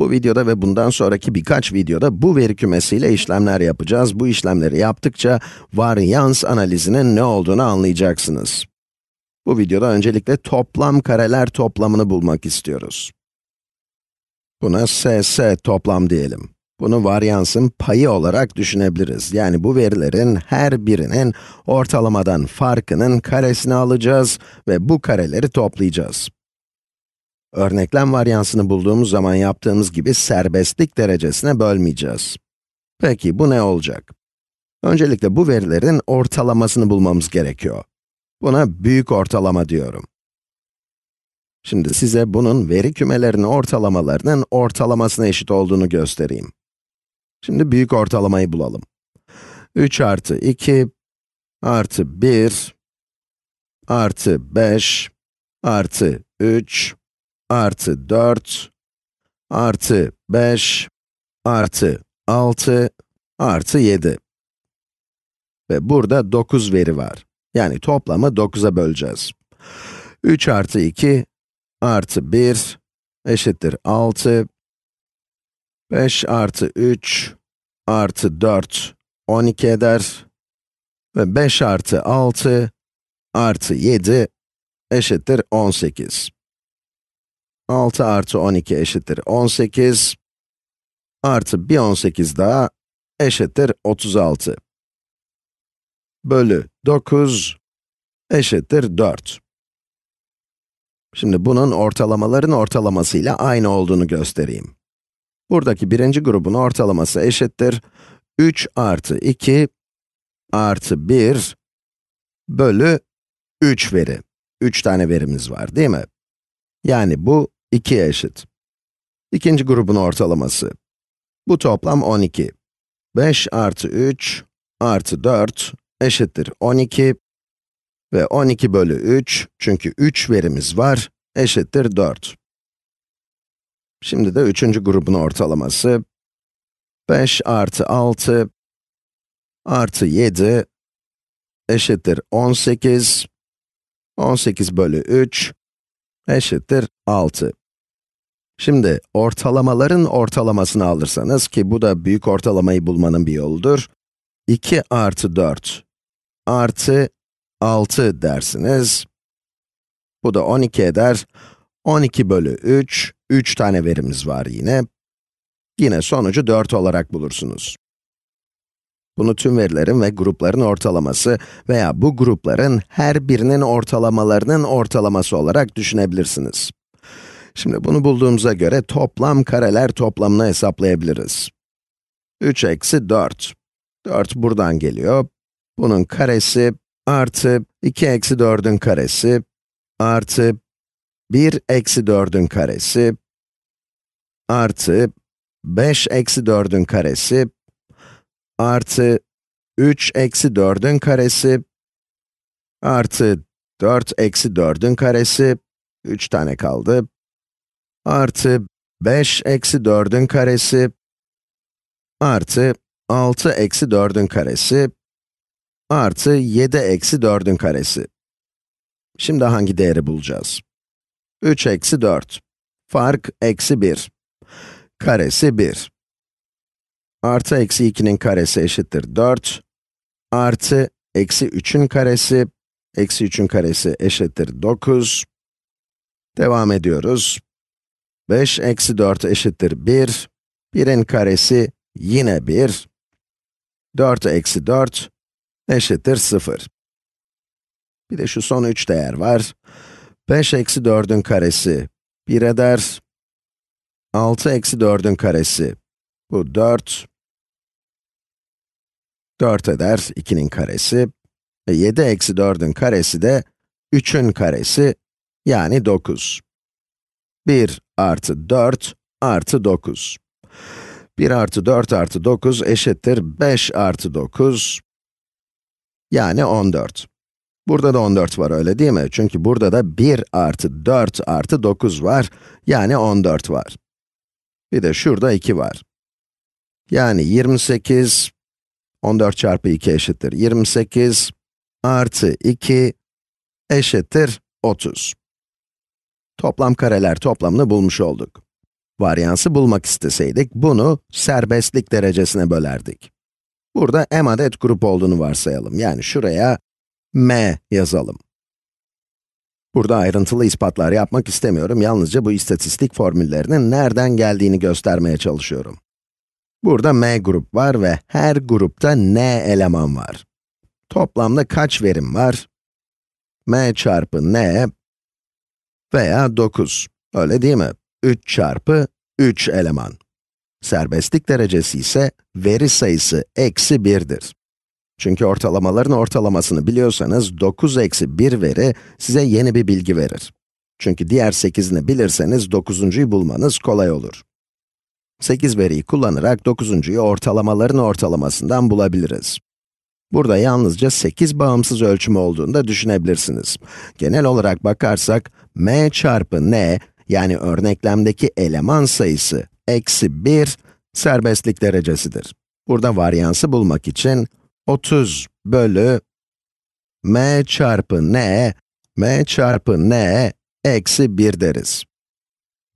Bu videoda ve bundan sonraki birkaç videoda bu veri kümesiyle işlemler yapacağız. Bu işlemleri yaptıkça varyans analizinin ne olduğunu anlayacaksınız. Bu videoda öncelikle toplam kareler toplamını bulmak istiyoruz. Buna SS toplam diyelim. Bunu varyansın payı olarak düşünebiliriz. Yani bu verilerin her birinin ortalamadan farkının karesini alacağız ve bu kareleri toplayacağız. Örneklem varyansını bulduğumuz zaman yaptığımız gibi serbestlik derecesine bölmeyeceğiz. Peki bu ne olacak? Öncelikle bu verilerin ortalamasını bulmamız gerekiyor. Buna büyük ortalama diyorum. Şimdi size bunun veri kümelerinin ortalamalarının ortalamasına eşit olduğunu göstereyim. Şimdi büyük ortalamayı bulalım. 3 artı 2 artı 1 artı 5 artı 3 artı 4, artı 5, artı 6, artı 7. Ve burada 9 veri var. Yani toplamı 9'a böleceğiz. 3 artı 2, artı 1, eşittir 6. 5 artı 3, artı 4, 12 eder. Ve 5 artı 6, artı 7, eşittir 18. 6 artı 12 eşittir 18. Artı bir 18 daha eşittir 36. Bölü 9 eşittir 4. Şimdi bunun ortalamaların ortalaması ile aynı olduğunu göstereyim. Buradaki birinci grubun ortalaması eşittir 3 artı 2 artı 1 bölü 3 veri. 3 tane verimiz var değil mi? Yani bu 2'ye eşit. İkinci grubun ortalaması. Bu toplam 12. 5 artı 3 artı 4 eşittir 12 ve 12 bölü 3, çünkü 3 verimiz var, eşittir 4. Şimdi de üçüncü grubun ortalaması. 5 artı 6 artı 7 eşittir 18. 18 bölü 3 eşittir 6. Şimdi ortalamaların ortalamasını alırsanız ki bu da büyük ortalamayı bulmanın bir yoludur. 2 artı 4 artı 6 dersiniz. Bu da 12 eder. 12 bölü 3, 3 tane verimiz var yine. Yine sonucu 4 olarak bulursunuz. Bunu tüm verilerin ve grupların ortalaması veya bu grupların her birinin ortalamalarının ortalaması olarak düşünebilirsiniz. Şimdi bunu bulduğumuza göre toplam kareler toplamını hesaplayabiliriz. 3 eksi 4. 4 buradan geliyor. Bunun karesi artı 2 eksi 4'ün karesi artı 1 eksi 4'ün karesi artı 5 eksi 4'ün karesi artı 3 eksi 4'ün karesi artı 4 eksi 4'ün karesi 3 tane kaldı artı 5 eksi 4'ün karesi artı 6 eksi 4'ün karesi artı 7 eksi 4'ün karesi. Şimdi hangi değeri bulacağız? 3 eksi 4. Fark eksi 1. Karesi 1. Artı eksi 2'nin karesi eşittir 4. Artı eksi 3'ün karesi, eksi 3'ün karesi eşittir 9. Devam ediyoruz. 5 eksi 4 eşittir 1. 1'in karesi yine 1. 4 eksi 4 eşittir 0. Bir de şu son 3 değer var. 5 eksi 4'ün karesi 1 eder. 6 eksi 4'ün karesi bu 4. 4 eder 2'nin karesi. Ve 7 eksi 4'ün karesi de 3'ün karesi yani 9. 1 artı 4 artı 9. 1 artı 4 artı 9 eşittir 5 artı 9, yani 14. Burada da 14 var öyle değil mi? Çünkü burada da 1 artı 4 artı 9 var, yani 14 var. Bir de şurada 2 var. Yani 28, 14 çarpı 2 eşittir 28, artı 2 eşittir 30. Toplam kareler toplamını bulmuş olduk. Varyansı bulmak isteseydik, bunu serbestlik derecesine bölerdik. Burada m adet grup olduğunu varsayalım. Yani şuraya m yazalım. Burada ayrıntılı ispatlar yapmak istemiyorum. Yalnızca bu istatistik formüllerinin nereden geldiğini göstermeye çalışıyorum. Burada m grup var ve her grupta n eleman var. Toplamda kaç verim var? m çarpı n veya 9. Öyle değil mi? 3 çarpı 3 eleman. Serbestlik derecesi ise veri sayısı eksi 1'dir. Çünkü ortalamaların ortalamasını biliyorsanız 9 eksi 1 veri size yeni bir bilgi verir. Çünkü diğer 8'ini bilirseniz 9'uncuyu bulmanız kolay olur. 8 veriyi kullanarak 9'uncuyu ortalamaların ortalamasından bulabiliriz. Burada yalnızca 8 bağımsız ölçüm olduğunu da düşünebilirsiniz. Genel olarak bakarsak, m çarpı n, yani örneklemdeki eleman sayısı, eksi 1, serbestlik derecesidir. Burada varyansı bulmak için 30 bölü m çarpı n, m çarpı n eksi 1 deriz.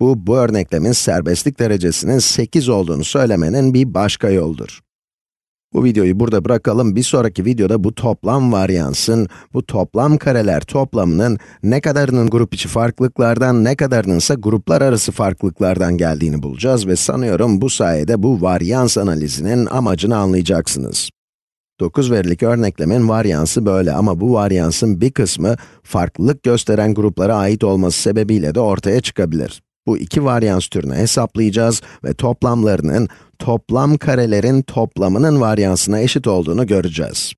Bu, bu örneklemin serbestlik derecesinin 8 olduğunu söylemenin bir başka yoldur. Bu videoyu burada bırakalım. Bir sonraki videoda bu toplam varyansın, bu toplam kareler toplamının ne kadarının grup içi farklılıklardan, ne kadarının ise gruplar arası farklılıklardan geldiğini bulacağız ve sanıyorum bu sayede bu varyans analizinin amacını anlayacaksınız. 9 verilik örneklemin varyansı böyle ama bu varyansın bir kısmı farklılık gösteren gruplara ait olması sebebiyle de ortaya çıkabilir. Bu iki varyans türünü hesaplayacağız ve toplamlarının, toplam karelerin toplamının varyansına eşit olduğunu göreceğiz.